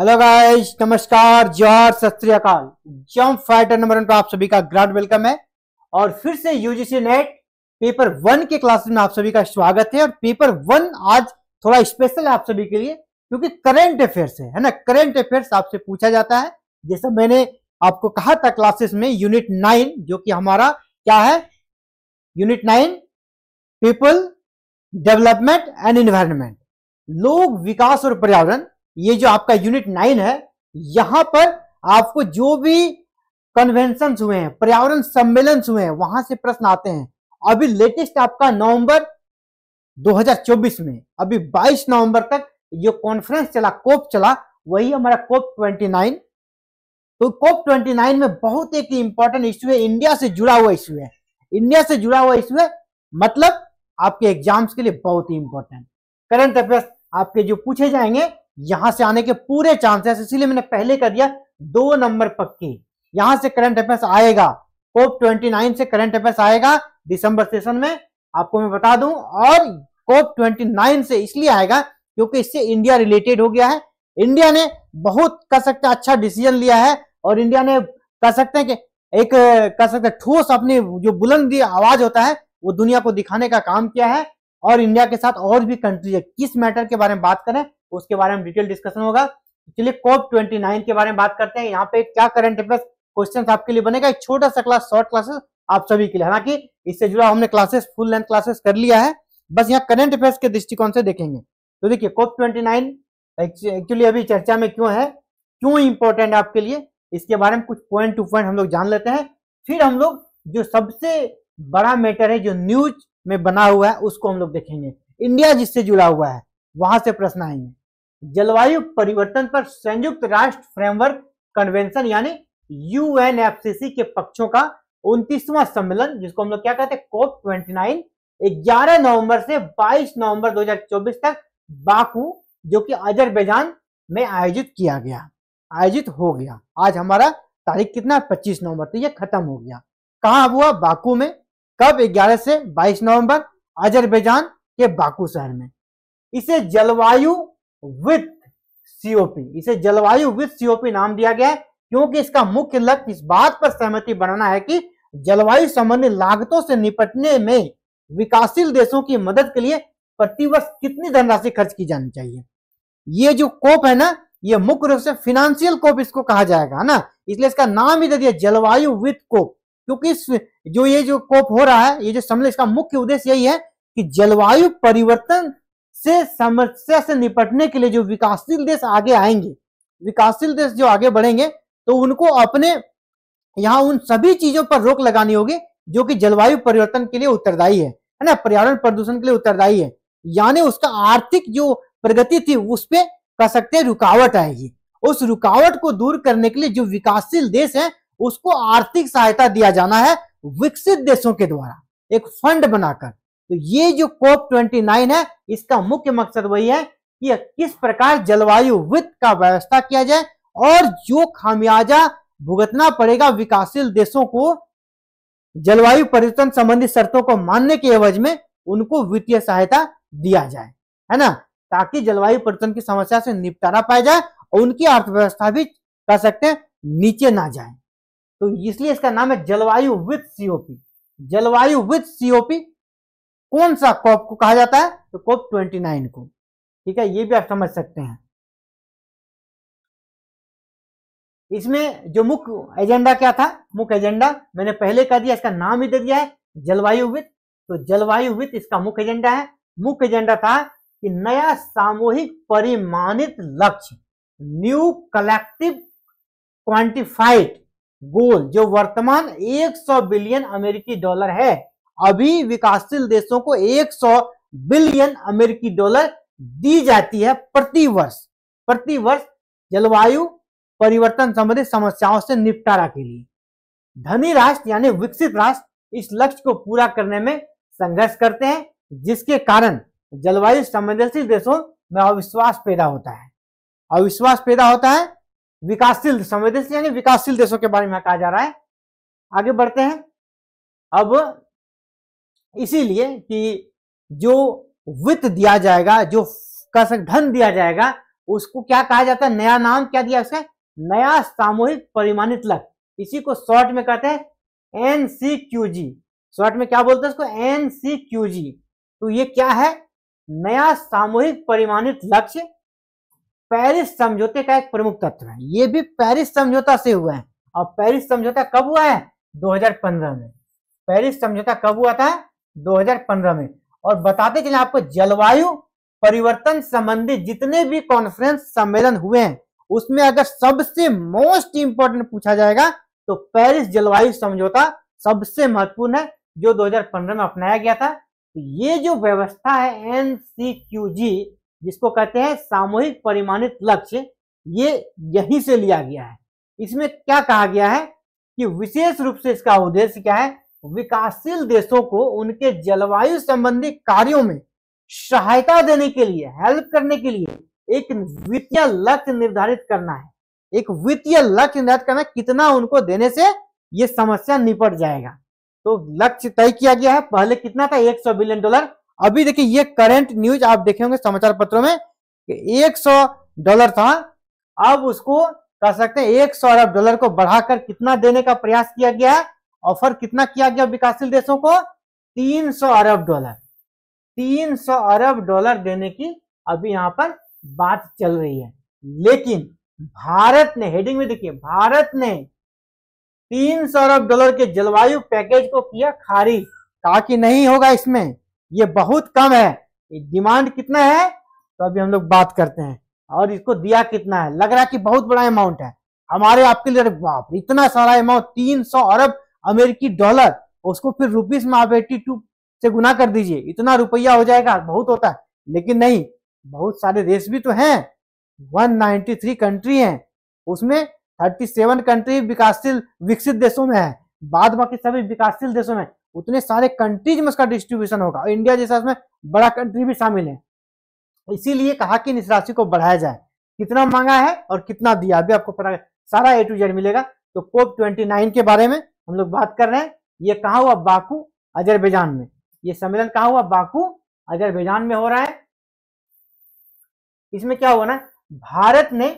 hello guys नमस्कार जोहर सत jump fighter number one पर आप सभी का ग्रांड वेलकम है और फिर से यूजीसी नेट पेपर वन के क्लास में आप सभी का स्वागत है और पेपर वन आज थोड़ा स्पेशल है आप सभी के लिए क्योंकि करेंट अफेयर्स है है ना करेंट अफेयर्स आपसे पूछा जाता है जैसा मैंने आपको कहा था क्लासेस में यूनिट नाइन जो कि हमारा क्या है unit nine people development and environment लोग विकास और पर्यावरण ये जो आपका यूनिट नाइन है यहां पर आपको जो भी कन्वेंशन हुए हैं पर्यावरण सम्मेलन हुए हैं वहां से प्रश्न आते हैं अभी लेटेस्ट आपका नवंबर 2024 में अभी 22 नवंबर तक ये कॉन्फ्रेंस चला कोप चला वही हमारा कोप 29 तो कोप 29 में बहुत एक इंपॉर्टेंट इश्यू है इंडिया से जुड़ा हुआ इश्यू है इंडिया से जुड़ा हुआ इश्यू है मतलब आपके एग्जाम्स के लिए बहुत ही इंपॉर्टेंट करंट अफेयर्स आपके जो पूछे जाएंगे यहां से आने के पूरे चांसेस इसीलिए मैंने पहले कर दिया दो नंबर पक्की यहां से करंट अफेयर्स आएगा कोप 29 से करंट अफेयर्स आएगा दिसंबर सेशन में आपको मैं बता दूं और कोप 29 से इसलिए आएगा क्योंकि इससे इंडिया रिलेटेड हो गया है इंडिया ने बहुत कह सकते हैं अच्छा डिसीजन लिया है और इंडिया ने कह सकते हैं कि एक कह सकते हैं ठोस अपनी जो बुलंद आवाज होता है वो दुनिया को दिखाने का काम किया है और इंडिया के साथ और भी कंट्री है किस मैटर के बारे में बात करें उसके बारे में डिटेल डिस्कशन होगा चलिए कोप ट्वेंटी नाइन के बारे में बात करते हैं यहाँ पे क्या करंट अफेयर क्वेश्चन आपके लिए बनेगा एक छोटा सा क्लास शॉर्ट क्लासेस आप सभी के लिए हालांकि इससे जुड़ा हमने क्लासेस फुल लेंथ क्लासेस कर लिया है बस यहाँ करंट अफेयर्स के दृष्टिकोण से देखेंगे तो देखिए कोप ट्वेंटी नाइन एक्चुअली अभी चर्चा में क्यों है क्यों इंपॉर्टेंट आपके लिए इसके बारे में कुछ पॉइंट टू पॉइंट हम लोग जान लेते हैं फिर हम लोग जो सबसे बड़ा मैटर है जो न्यूज में बना हुआ है उसको हम लोग देखेंगे इंडिया जिससे जुड़ा हुआ है वहां से प्रश्न आएंगे जलवायु परिवर्तन पर संयुक्त राष्ट्र फ्रेमवर्क कन्वेंशन यानी यूएनएफसीसी के पक्षों का उनतीसवां सम्मेलन जिसको हम लोग क्या कहते हैं कोप ट्वेंटी नाइन ग्यारह नवंबर से 22 नवंबर 2024 तक बाकू जो कि अजरबैजान में आयोजित किया गया आयोजित हो गया आज हमारा तारीख कितना 25 नवंबर तो यह खत्म हो गया कहा हुआ बाकू में कब 11 से 22 नवंबर अजरबैजान के बाकू शहर में इसे जलवायु विथ सीओपी इसे जलवायु विथ सीओपी नाम दिया गया है क्योंकि इसका मुख्य लक्ष्य इस बात पर सहमति बनाना है कि जलवायु संबंधी लागतों से निपटने में विकासशील देशों की मदद के लिए प्रतिवर्ष कितनी धनराशि खर्च की जानी चाहिए ये जो कोप है ना ये मुख्य रूप से फिनेंशियल कोप इसको कहा जाएगा ना इसलिए इसका नाम ही दे दिया जलवायु विथ कोप क्योंकि जो ये जो कोप हो रहा है ये जो सम्मेलन इसका मुख्य उद्देश्य यही है कि जलवायु परिवर्तन से समस्या से निपटने के लिए जो विकासशील देश आगे आएंगे विकासशील देश जो आगे बढ़ेंगे तो उनको अपने यहाँ उन सभी चीजों पर रोक लगानी होगी जो कि जलवायु परिवर्तन के लिए उत्तरदायी है है ना पर्यावरण प्रदूषण के लिए उत्तरदायी है यानी उसका आर्थिक जो प्रगति थी उस पर कह सकते हैं रुकावट आएगी उस रुकावट को दूर करने के लिए जो विकासशील देश है उसको आर्थिक सहायता दिया जाना है विकसित देशों के द्वारा एक फंड बनाकर तो ये जो कोप 29 है इसका मुख्य मकसद वही है कि किस प्रकार जलवायु वित्त का व्यवस्था किया जाए और जो खामियाजा भुगतना पड़ेगा विकासशील देशों को जलवायु परिवर्तन संबंधी शर्तों को मानने के एवज में उनको वित्तीय सहायता दिया जाए है ना ताकि जलवायु परिवर्तन की समस्या से निपटारा पाया जाए और उनकी अर्थव्यवस्था भी कह सकते हैं नीचे ना जाए तो इसलिए इसका नाम है जलवायु विथ सीओपी जलवायु विथ सीओपी कौन सा कॉप को कहा जाता है तो कॉप ट्वेंटी नाइन को ठीक है ये भी आप समझ सकते हैं इसमें जो मुख्य एजेंडा क्या था मुख्य एजेंडा मैंने पहले कह दिया इसका नाम ही दे दिया है जलवायु वित्त तो जलवायु वित्त इसका मुख्य एजेंडा है मुख्य एजेंडा था कि नया सामूहिक परिमाणित लक्ष्य न्यू कलेक्टिव क्वांटिफाइड गोल जो वर्तमान 100 बिलियन अमेरिकी डॉलर है अभी विकासशील देशों को 100 बिलियन अमेरिकी डॉलर दी जाती है प्रति वर्ष प्रति वर्ष जलवायु परिवर्तन संबंधित समस्याओं से निपटारा के लिए धनी राष्ट्र यानी विकसित राष्ट्र इस लक्ष्य को पूरा करने में संघर्ष करते हैं जिसके कारण जलवायु संवेदनशील देशों में अविश्वास पैदा होता है अविश्वास पैदा होता है विकासशील संवेदनशील यानी विकासशील देशों के बारे में कहा जा रहा है आगे बढ़ते हैं अब इसीलिए कि जो वित्त दिया जाएगा जो का धन दिया जाएगा उसको क्या कहा जाता है नया नाम क्या दिया उसका नया सामूहिक परिमाणित लक्ष्य इसी को शॉर्ट में कहते हैं N C Q G short में क्या बोलते हैं उसको एन सी क्यू जी तो ये क्या है नया सामूहिक परिमाणित लक्ष्य पेरिस समझौते का एक प्रमुख तत्व है ये भी पेरिस समझौता से हुआ है और पेरिस समझौता कब हुआ है 2015 में पेरिस समझौता कब हुआ था 2015 में और बताते चले आपको जलवायु परिवर्तन संबंधी जितने भी कॉन्फ्रेंस सम्मेलन हुए हैं उसमें अगर सबसे मोस्ट इंपॉर्टेंट पूछा जाएगा तो पेरिस जलवायु समझौता सबसे महत्वपूर्ण है जो 2015 में अपनाया गया था तो ये जो व्यवस्था है एन जिसको कहते हैं सामूहिक परिमाणित लक्ष्य ये यहीं से लिया गया है इसमें क्या कहा गया है कि विशेष रूप से इसका उद्देश्य क्या है विकासशील देशों को उनके जलवायु संबंधी कार्यों में सहायता देने के लिए हेल्प करने के लिए एक वित्तीय लक्ष्य निर्धारित करना है एक वित्तीय लक्ष्य निर्धारित करना कितना उनको देने से ये समस्या निपट जाएगा तो लक्ष्य तय किया गया है पहले कितना था 100 बिलियन डॉलर अभी देखिए ये करंट न्यूज आप देखे होंगे समाचार पत्रों में एक सौ डॉलर था अब उसको कह सकते हैं एक सौ अरब डॉलर को बढ़ाकर कितना देने का प्रयास किया गया है ऑफर कितना किया गया विकासशील देशों को तीन सौ अरब डॉलर तीन सौ अरब डॉलर देने की अभी यहां पर बात चल रही है लेकिन भारत ने हेडिंग में देखिए भारत ने तीन सौ अरब डॉलर के जलवायु पैकेज को किया खारिज कहा कि नहीं होगा इसमें ये बहुत कम है डिमांड कितना है तो अभी हम लोग बात करते हैं और इसको दिया कितना है लग रहा है कि बहुत बड़ा अमाउंट है हमारे आपके लिए बाप इतना सारा अमाउंट तीन सौ अरब अमेरिकी डॉलर उसको फिर रुपीज में आप एट्टी टू से गुना कर दीजिए इतना रुपया हो जाएगा बहुत होता है लेकिन नहीं बहुत सारे देश भी तो हैं 193 कंट्री हैं उसमें 37 कंट्री विकासशील विकसित देशों में है बाद बाकी सभी विकासशील देशों में उतने सारे कंट्रीज में उसका डिस्ट्रीब्यूशन होगा और इंडिया जैसा उसमें बड़ा कंट्री भी शामिल है इसीलिए कहा कि इस राशि को बढ़ाया जाए कितना मांगा है और कितना दिया अभी आपको पता सारा ए टू जेड मिलेगा तो कोप ट्वेंटी नाइन के बारे में हम लोग बात कर रहे हैं ये कहा हुआ बाकू अजरबैजान में ये सम्मेलन कहा हुआ बाकू अजरबैजान में हो रहा है इसमें क्या हुआ ना भारत ने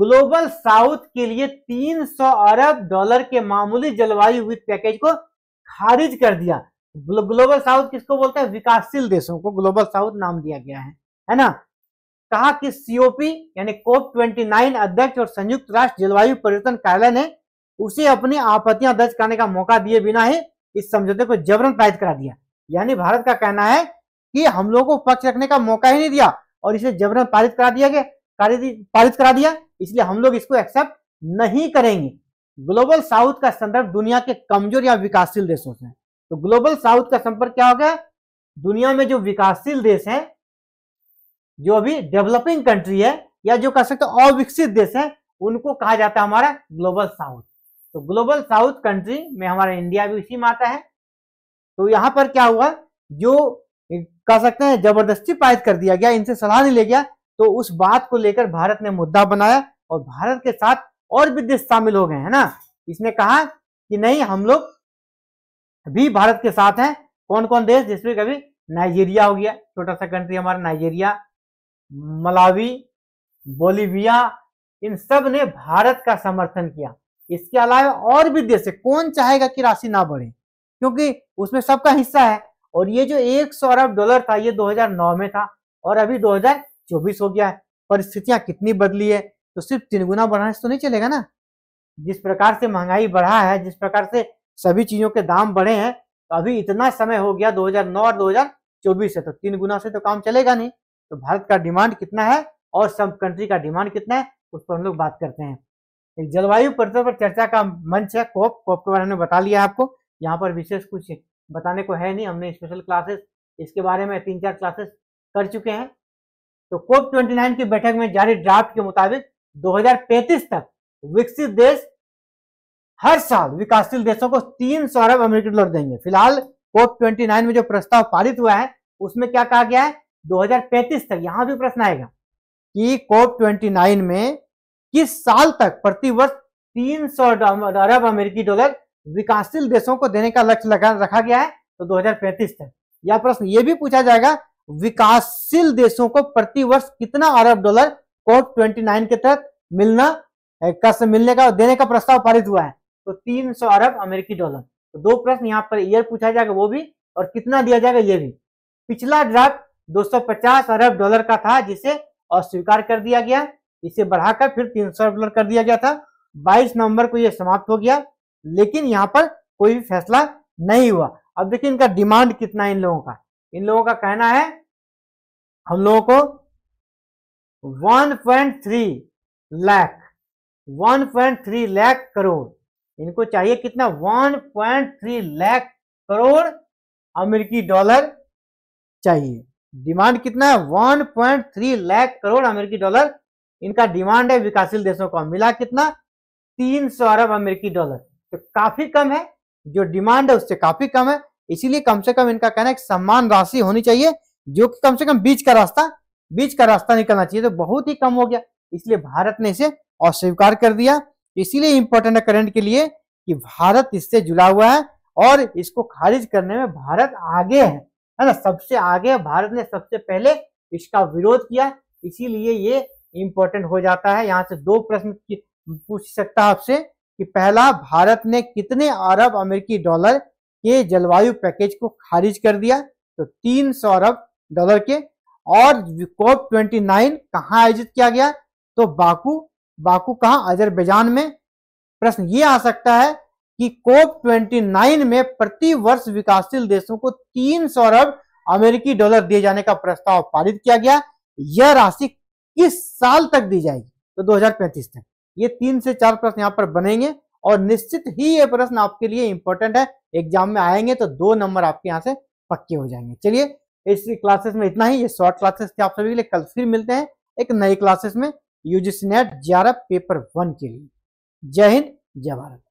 ग्लोबल साउथ के लिए 300 अरब डॉलर के मामूली जलवायु वित्त पैकेज को खारिज कर दिया ग्लोबल साउथ किसको बोलते हैं विकासशील देशों को ग्लोबल साउथ नाम दिया गया है है ना कहा कि सीओपी यानी कोप 29 अध्यक्ष और संयुक्त राष्ट्र जलवायु परिवर्तन कार्यालय ने उसे अपनी आपत्तियां दर्ज करने का मौका दिए बिना ही इस समझौते को जबरन पारित करा दिया यानी भारत का कहना है कि हम लोगों को पक्ष रखने का मौका ही नहीं दिया और इसे जबरन पारित करा दिया गया पारित करा दिया इसलिए हम लोग इसको एक्सेप्ट नहीं करेंगे ग्लोबल साउथ का संदर्भ दुनिया के कमजोर या विकासशील देशों से तो ग्लोबल साउथ का संपर्क क्या हो गया दुनिया में जो विकासशील देश है जो अभी डेवलपिंग कंट्री है या जो कह सकते हैं अविकसित देश है उनको कहा जाता है हमारा ग्लोबल साउथ तो ग्लोबल साउथ कंट्री में हमारा इंडिया भी उसी में आता है तो यहां पर क्या हुआ जो कह सकते हैं जबरदस्ती पारित कर दिया गया इनसे सलाह नहीं ले गया तो उस बात को लेकर भारत ने मुद्दा बनाया और भारत के साथ और भी देश शामिल हो गए है ना इसने कहा कि नहीं हम लोग भी भारत के साथ हैं कौन कौन देश जिसमें कभी नाइजीरिया हो गया छोटा सा कंट्री हमारा नाइजीरिया मलावी बोलीविया इन सब ने भारत का समर्थन किया इसके अलावा और भी देश है कौन चाहेगा कि राशि ना बढ़े क्योंकि उसमें सबका हिस्सा है और ये जो एक सौ अरब डॉलर था ये 2009 में था और अभी 2024 हो गया है परिस्थितियां कितनी बदली है तो सिर्फ तीन गुना बढ़ाने से तो नहीं चलेगा ना जिस प्रकार से महंगाई बढ़ा है जिस प्रकार से सभी चीजों के दाम बढ़े हैं तो अभी इतना समय हो गया 2009 और 2024 से तो तीन गुना से तो काम चलेगा नहीं तो भारत का डिमांड कितना है और सब कंट्री का डिमांड कितना है उस पर हम लोग बात करते हैं एक जलवायु परिवर्तन पर चर्चा का मंच है कोप कोप के बारे में बता लिया आपको यहाँ पर विशेष कुछ बताने को है नहीं हमने स्पेशल क्लासेस इसके बारे में तीन चार क्लासेस कर चुके हैं तो कोप ट्वेंटी की बैठक में जारी ड्राफ्ट के मुताबिक 2035 तक विकसित देश हर साल विकासशील देशों को तीन सौ अरब अमेरिकी डॉलर देंगे फिलहाल कोप 29 में जो प्रस्ताव पारित हुआ है उसमें क्या कहा गया है 2035 तक यहां भी प्रश्न आएगा कि कोप 29 में किस साल तक प्रतिवर्ष तीन सौ अरब अमेरिकी डॉलर विकासशील देशों को देने का लक्ष्य लगा रखा गया है तो 2035 तक यह प्रश्न ये भी पूछा जाएगा विकासशील देशों को प्रतिवर्ष कितना अरब डॉलर कोर्ट 29 के तहत मिलना का से मिलने का देने का प्रस्ताव पारित हुआ है तो 300 अरब अमेरिकी डॉलर तो दो प्रश्न यहाँ पर ईयर पूछा जाएगा वो भी और कितना दिया जाएगा ये भी पिछला ड्राफ्ट 250 अरब डॉलर का था जिसे अस्वीकार कर दिया गया इसे बढ़ाकर फिर 300 अरब डॉलर कर दिया गया था 22 नवंबर को यह समाप्त हो गया लेकिन यहाँ पर कोई भी फैसला नहीं हुआ अब देखिए इनका डिमांड कितना है इन लोगों का इन लोगों का कहना है हम लोगों को 1.3 लाख 1.3 लाख करोड़ इनको चाहिए कितना 1.3 लाख करोड़ अमेरिकी डॉलर चाहिए डिमांड कितना है 1.3 लाख करोड़ अमेरिकी डॉलर इनका डिमांड है विकासशील देशों का मिला कितना 300 अरब अमेरिकी डॉलर तो काफी कम है जो डिमांड है उससे काफी कम है इसीलिए कम से कम इनका कहना है सम्मान राशि होनी चाहिए जो कि कम से कम बीच का रास्ता बीच का रास्ता निकलना चाहिए तो बहुत ही कम हो गया इसलिए भारत ने इसे अस्वीकार कर दिया इसीलिए इंपॉर्टेंट है करंट के लिए कि भारत इससे जुड़ा हुआ है और इसको खारिज करने में भारत आगे है है ना सबसे आगे भारत ने सबसे पहले इसका विरोध किया इसीलिए ये इंपॉर्टेंट हो जाता है यहाँ से दो प्रश्न पूछ सकता है आपसे कि पहला भारत ने कितने अरब अमेरिकी डॉलर के जलवायु पैकेज को खारिज कर दिया तो तीन सौ अरब डॉलर के और कोप 29 कहाँ आयोजित किया गया तो बाकू बाकू कहाँ अजरबैजान में प्रश्न ये आ सकता है कि कोप 29 में प्रति वर्ष विकासशील देशों को तीन सौ अरब अमेरिकी डॉलर दिए जाने का प्रस्ताव पारित किया गया यह राशि किस साल तक दी जाएगी तो 2035 तक ये तीन से चार प्रश्न यहाँ पर बनेंगे और निश्चित ही ये प्रश्न आपके लिए इंपॉर्टेंट है एग्जाम में आएंगे तो दो नंबर आपके यहाँ से पक्के हो जाएंगे चलिए एच क्लासेस में इतना ही ये शॉर्ट क्लासेस थे आप सभी के लिए कल फिर मिलते हैं एक नई क्लासेस में यूजीसी नेट ग्यारह पेपर वन के लिए जय हिंद जय भारत